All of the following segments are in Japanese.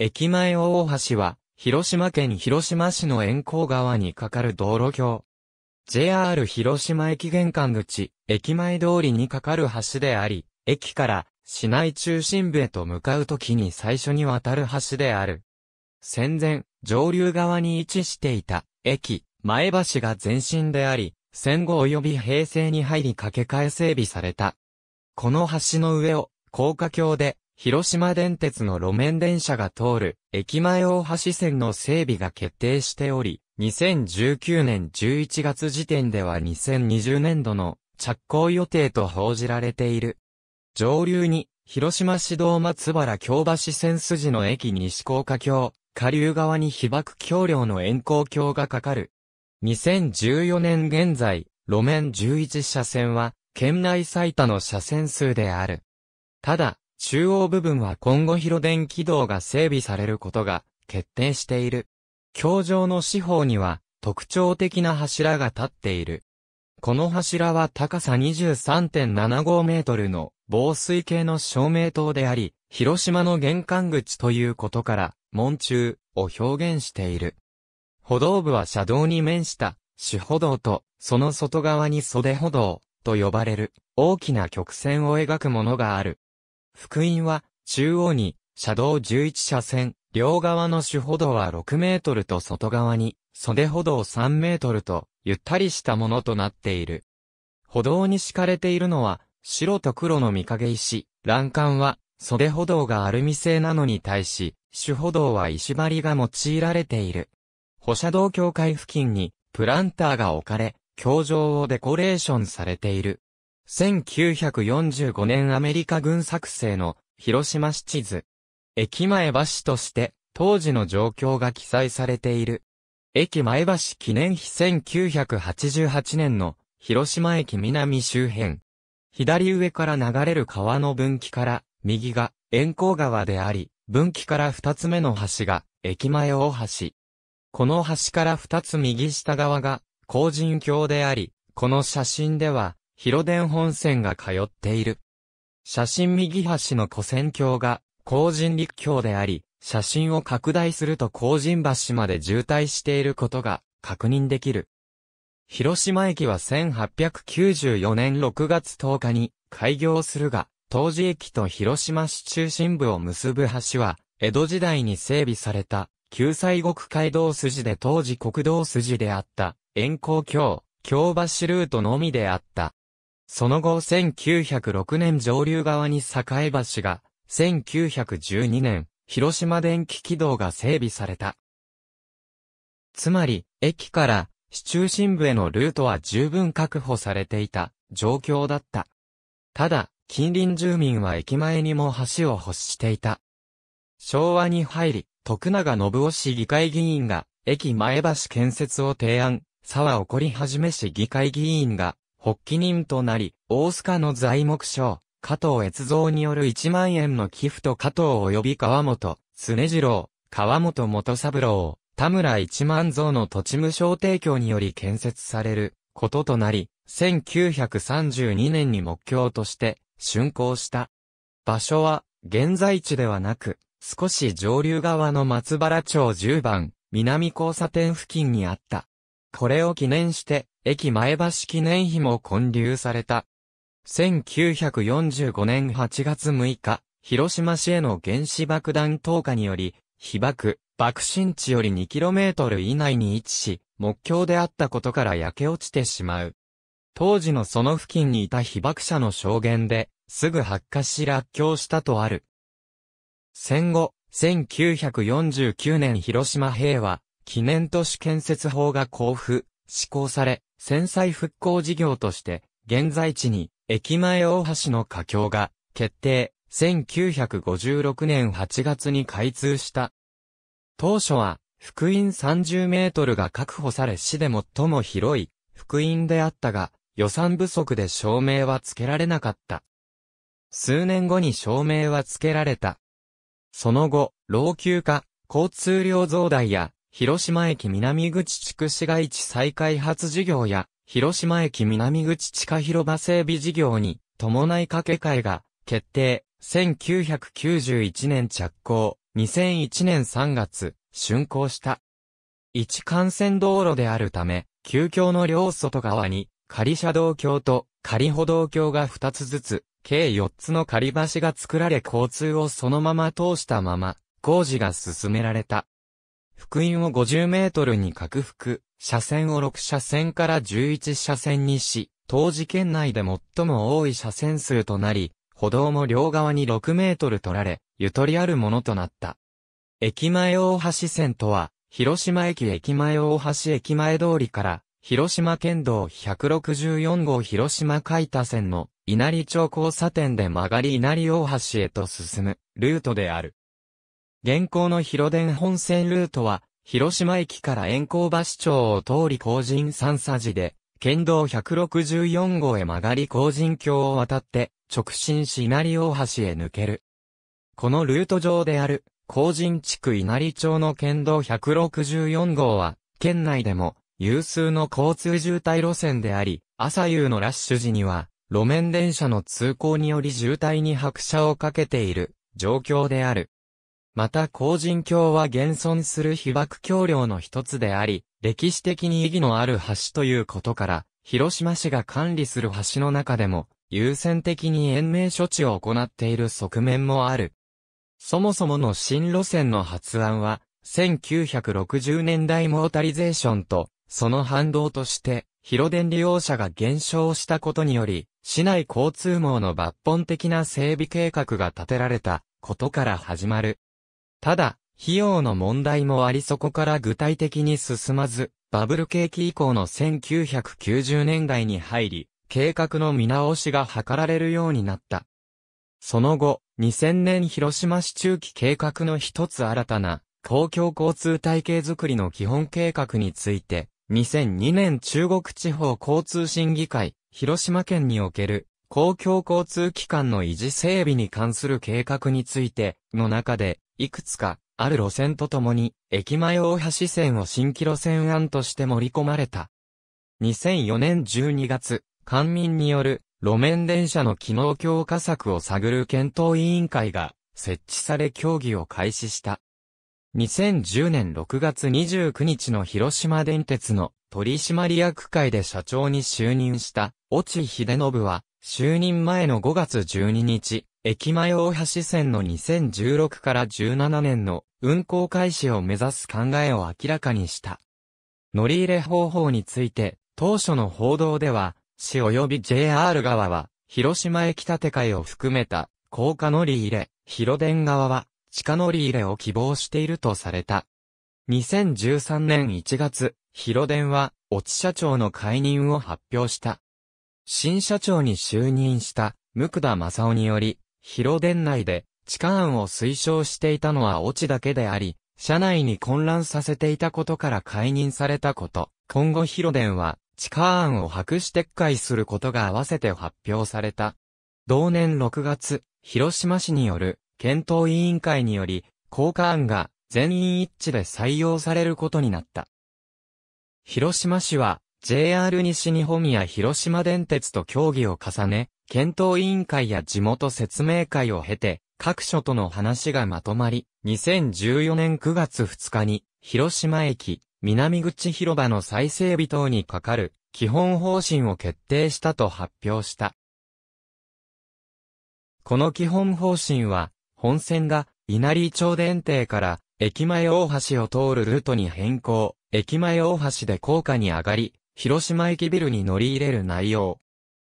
駅前大橋は、広島県広島市の沿江川に架かる道路橋。JR 広島駅玄関口、駅前通りに架かる橋であり、駅から市内中心部へと向かうときに最初に渡る橋である。戦前、上流側に位置していた駅、前橋が前身であり、戦後及び平成に入り架け替え整備された。この橋の上を、高架橋で、広島電鉄の路面電車が通る駅前大橋線の整備が決定しており、2019年11月時点では2020年度の着工予定と報じられている。上流に広島市道松原京橋線筋の駅西高架橋、下流側に被爆橋梁の円光橋がかかる。2014年現在、路面11車線は県内最多の車線数である。ただ、中央部分は今後広電軌道が整備されることが決定している。橋上の四方には特徴的な柱が立っている。この柱は高さ23.75メートルの防水系の照明塔であり、広島の玄関口ということから、門中を表現している。歩道部は車道に面した主歩道と、その外側に袖歩道と呼ばれる大きな曲線を描くものがある。福音は、中央に、車道11車線、両側の主歩道は6メートルと外側に、袖歩道3メートルと、ゆったりしたものとなっている。歩道に敷かれているのは、白と黒の御影石、欄干は、袖歩道がアルミ製なのに対し、主歩道は石張りが用いられている。歩車道境界付近に、プランターが置かれ、橋上をデコレーションされている。1945年アメリカ軍作成の広島市地図。駅前橋として当時の状況が記載されている。駅前橋記念碑1988年の広島駅南周辺。左上から流れる川の分岐から右が円光川であり、分岐から二つ目の橋が駅前大橋。この橋から二つ右下側が、工人橋であり、この写真では、広電本線が通っている。写真右端の古線橋が、工人陸橋であり、写真を拡大すると工人橋まで渋滞していることが確認できる。広島駅は1894年6月10日に開業するが、当時駅と広島市中心部を結ぶ橋は、江戸時代に整備された、旧西国街道筋で当時国道筋であった、遠光橋、京橋ルートのみであった。その後1906年上流側に栄橋が、1912年、広島電気軌道が整備された。つまり、駅から市中心部へのルートは十分確保されていた状況だった。ただ、近隣住民は駅前にも橋を欲していた。昭和に入り、徳永信夫市議会議員が、駅前橋建設を提案、沢起こり始め市議会議員が、発起人となり、大須賀の材木賞、加藤越造による1万円の寄付と加藤及び川本、常次郎、川本元三郎、田村一万蔵の土地無償提供により建設されることとなり、1932年に目標として、竣工した。場所は、現在地ではなく、少し上流側の松原町10番、南交差点付近にあった。これを記念して、駅前橋記念碑も建立された。1945年8月6日、広島市への原子爆弾投下により、被爆、爆心地より 2km 以内に位置し、目標であったことから焼け落ちてしまう。当時のその付近にいた被爆者の証言で、すぐ発火し落橋したとある。戦後、1949年広島平和、記念都市建設法が交付、施行され、戦災復興事業として、現在地に、駅前大橋の架橋が、決定、1956年8月に開通した。当初は、福音30メートルが確保され市で最も広い、福音であったが、予算不足で照明はつけられなかった。数年後に照明はつけられた。その後、老朽化、交通量増大や広島駅南口地区市街地再開発事業や、広島駅南口地下広場整備事業に伴い掛け替えが決定。1991年着工、2001年3月、竣工した。一幹線道路であるため、急橋の両外側に、仮車道橋と仮歩道橋が2つずつ、計4つの仮橋が作られ交通をそのまま通したまま、工事が進められた。福音を50メートルに拡幅、車線を6車線から11車線にし、当時県内で最も多い車線数となり、歩道も両側に6メートル取られ、ゆとりあるものとなった。駅前大橋線とは、広島駅駅前大橋駅前通りから、広島県道164号広島海田線の稲荷町交差点で曲がり稲荷大橋へと進むルートである。現行の広電本線ルートは、広島駅から円光橋町を通り工人三佐寺で、県道164号へ曲がり工人橋を渡って、直進し稲荷大橋へ抜ける。このルート上である、工人地区稲荷町の県道164号は、県内でも有数の交通渋滞路線であり、朝夕のラッシュ時には、路面電車の通行により渋滞に拍車をかけている状況である。また工人橋は現存する被爆橋梁の一つであり、歴史的に意義のある橋ということから、広島市が管理する橋の中でも、優先的に延命処置を行っている側面もある。そもそもの新路線の発案は、1960年代モータリゼーションと、その反動として、広電利用者が減少したことにより、市内交通網の抜本的な整備計画が立てられたことから始まる。ただ、費用の問題もありそこから具体的に進まず、バブル景気以降の1990年代に入り、計画の見直しが図られるようになった。その後、2000年広島市中期計画の一つ新たな、公共交通体系づくりの基本計画について、2002年中国地方交通審議会、広島県における公共交通機関の維持整備に関する計画についての中で、いくつか、ある路線とともに、駅前大橋線を新規路線案として盛り込まれた。2004年12月、官民による路面電車の機能強化策を探る検討委員会が設置され協議を開始した。2010年6月29日の広島電鉄の取締役会で社長に就任した、落合秀信は、就任前の5月12日、駅前大橋線の2016から17年の運行開始を目指す考えを明らかにした。乗り入れ方法について、当初の報道では、市及び JR 側は、広島駅建て替えを含めた、高架乗り入れ、広電側は、地下乗り入れを希望しているとされた。2013年1月、広電は、落ち社長の解任を発表した。新社長に就任した、無久田正夫により、広電内で地下案を推奨していたのはオチだけであり、社内に混乱させていたことから解任されたこと。今後広電は地下案を白紙撤回することが合わせて発表された。同年6月、広島市による検討委員会により、効果案が全員一致で採用されることになった。広島市は JR 西日本や広島電鉄と協議を重ね、検討委員会や地元説明会を経て、各所との話がまとまり、2014年9月2日に、広島駅、南口広場の再整備等にかかる基本方針を決定したと発表した。この基本方針は、本線が稲荷町電停から駅前大橋を通るルートに変更、駅前大橋で高架に上がり、広島駅ビルに乗り入れる内容。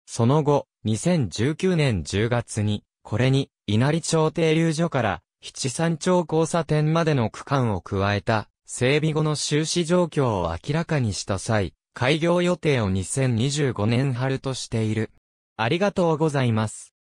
その後、2019年10月に、これに、稲荷町停留所から、七三町交差点までの区間を加えた、整備後の収支状況を明らかにした際、開業予定を2025年春としている。ありがとうございます。